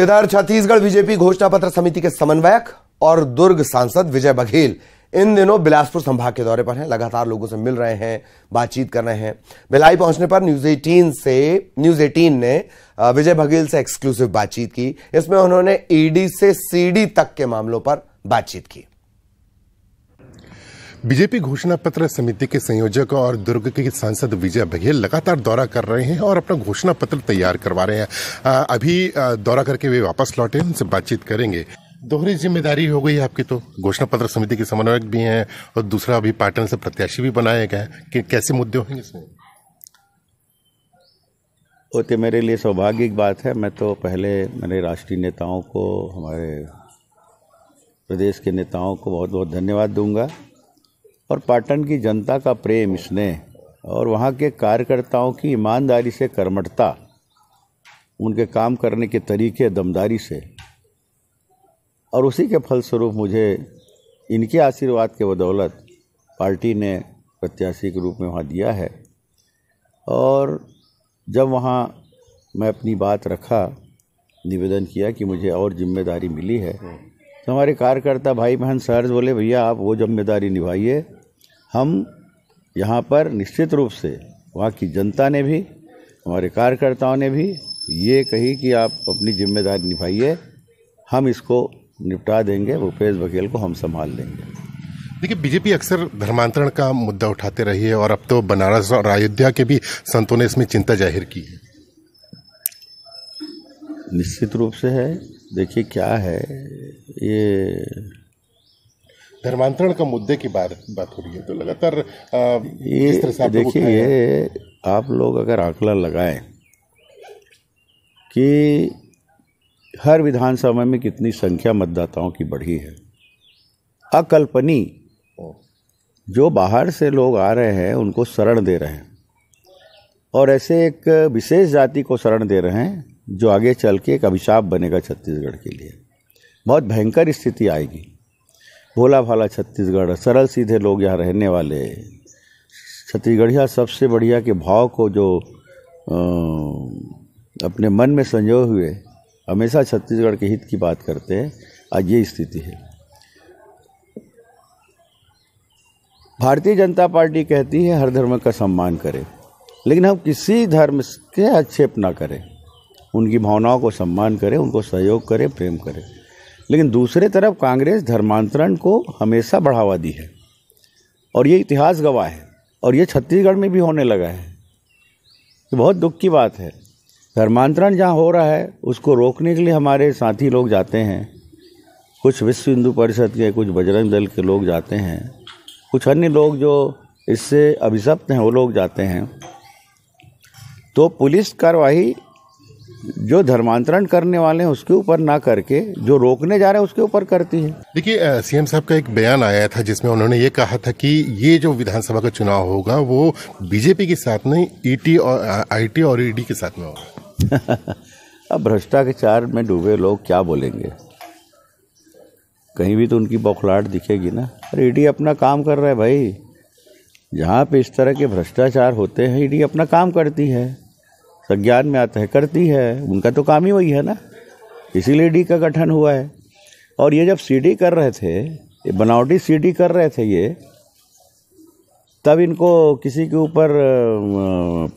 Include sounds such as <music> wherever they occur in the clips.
इधर छत्तीसगढ़ बीजेपी घोषणा पत्र समिति के समन्वयक और दुर्ग सांसद विजय बघेल इन दिनों बिलासपुर संभाग के दौरे पर हैं लगातार लोगों से मिल रहे हैं बातचीत कर रहे हैं भिलाई पहुंचने पर न्यूज 18 से न्यूज 18 ने विजय बघेल से एक्सक्लूसिव बातचीत की इसमें उन्होंने ईडी e से सीडी तक के मामलों पर बातचीत की बीजेपी घोषणा पत्र समिति के संयोजक और दुर्ग के सांसद विजय बघेल लगातार दौरा कर रहे हैं और अपना घोषणा पत्र तैयार करवा रहे हैं अभी दौरा करके वे वापस लौटे उनसे बातचीत करेंगे दोहरी जिम्मेदारी हो गई आपकी तो घोषणा पत्र समिति के समन्वयक भी हैं और दूसरा अभी पाटन से प्रत्याशी भी बनाए गए कि कैसे मुद्दे होंगे इसमें वो तो मेरे लिए सौभाग्य की बात है मैं तो पहले मेरे राष्ट्रीय नेताओं को हमारे प्रदेश के नेताओं को बहुत बहुत धन्यवाद दूंगा और पाटन की जनता का प्रेम स्नेह और वहाँ के कार्यकर्ताओं की ईमानदारी से कर्मठता उनके काम करने के तरीके दमदारी से और उसी के फलस्वरूप मुझे इनके आशीर्वाद के बदौलत पार्टी ने प्रत्याशी के रूप में वहाँ दिया है और जब वहाँ मैं अपनी बात रखा निवेदन किया कि मुझे और जिम्मेदारी मिली है तो हमारे कार्यकर्ता भाई बहन सहर्ज बोले भैया आप वो जिम्मेदारी निभाइए हम यहाँ पर निश्चित रूप से वहाँ की जनता ने भी हमारे कार्यकर्ताओं ने भी ये कही कि आप अपनी जिम्मेदारी निभाइए हम इसको निपटा देंगे भूपेश बघेल को हम संभाल लेंगे देखिए बीजेपी अक्सर धर्मांतरण का मुद्दा उठाते रही है और अब तो बनारस और अयोध्या के भी संतों ने इसमें चिंता जाहिर की है निश्चित रूप से है देखिए क्या है ये धर्मांतरण का मुद्दे की बात बात हो रही है तो लगातार ये देखिए ये आप लोग अगर आंकड़ा लगाएं कि हर विधानसभा में कितनी संख्या मतदाताओं की बढ़ी है अकल्पनी जो बाहर से लोग आ रहे हैं उनको शरण दे रहे हैं और ऐसे एक विशेष जाति को शरण दे रहे हैं जो आगे चल के एक अभिशाप बनेगा छत्तीसगढ़ के लिए बहुत भयंकर स्थिति आएगी भोला भाला छत्तीसगढ़ सरल सीधे लोग यहाँ रहने वाले छत्तीसगढ़िया सबसे बढ़िया के भाव को जो अपने मन में संजोए हुए हमेशा छत्तीसगढ़ के हित की बात करते हैं आज ये स्थिति है भारतीय जनता पार्टी कहती है हर धर्म का सम्मान करें लेकिन हम किसी धर्म के आक्षेप ना करें उनकी भावनाओं को सम्मान करें उनको सहयोग करें प्रेम करें लेकिन दूसरे तरफ कांग्रेस धर्मांतरण को हमेशा बढ़ावा दी है और ये इतिहास गवाह है और ये छत्तीसगढ़ में भी होने लगा है तो बहुत दुख की बात है धर्मांतरण जहाँ हो रहा है उसको रोकने के लिए हमारे साथी लोग जाते हैं कुछ विश्व हिंदू परिषद के कुछ बजरंग दल के लोग जाते हैं कुछ अन्य लोग जो इससे अभिशप्त हैं वो लोग जाते हैं तो पुलिस कार्रवाई जो धर्मांतरण करने वाले हैं उसके ऊपर ना करके जो रोकने जा रहे हैं उसके ऊपर करती है देखिए सीएम साहब का एक बयान आया था जिसमें उन्होंने ये कहा था कि ये जो विधानसभा का चुनाव होगा वो बीजेपी के साथ नहीं ईटी और आईटी और ईडी के साथ में होगा <laughs> अब भ्रष्टाचार में डूबे लोग क्या बोलेंगे कहीं भी तो उनकी बौखलाहट दिखेगी ना अरे ईडी अपना काम कर रहा है भाई जहाँ पे इस तरह के भ्रष्टाचार होते हैं ईडी अपना काम करती है संज्ञान में आता है करती है उनका तो काम ही वही है ना इसीलिए डी का गठन हुआ है और ये जब सीडी कर रहे थे बनावटी सीडी कर रहे थे ये तब इनको किसी के ऊपर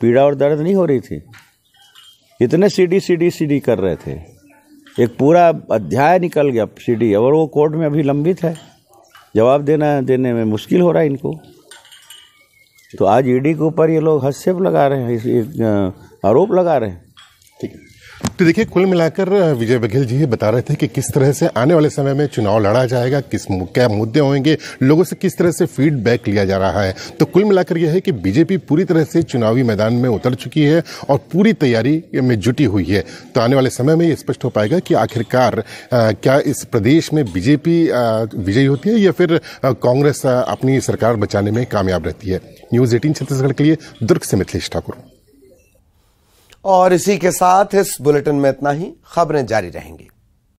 पीड़ा और दर्द नहीं हो रही थी इतने सीडी सीडी सीडी कर रहे थे एक पूरा अध्याय निकल गया सीडी और वो कोर्ट में अभी लंबित है जवाब देना देने में मुश्किल हो रहा है इनको तो आज ईडी e के ऊपर ये लोग हस्तक्षेप लगा रहे हैं आरोप लगा रहे हैं ठीक है तो देखिए कुल मिलाकर विजय बघेल जी ये बता रहे थे कि किस तरह से आने वाले समय में चुनाव लड़ा जाएगा किस क्या मुद्दे होंगे लोगों से किस तरह से फीडबैक लिया जा रहा है तो कुल मिलाकर यह है कि बीजेपी पूरी तरह से चुनावी मैदान में उतर चुकी है और पूरी तैयारी में जुटी हुई है तो आने वाले समय में ये स्पष्ट हो पाएगा कि आखिरकार क्या इस प्रदेश में बीजेपी विजयी होती है या फिर कांग्रेस अपनी सरकार बचाने में कामयाब रहती है न्यूज़ एटीन छत्तीसगढ़ के लिए दुर्ग से मिथिलेश ठाकुर और इसी के साथ इस बुलेटिन में इतना ही खबरें जारी रहेंगी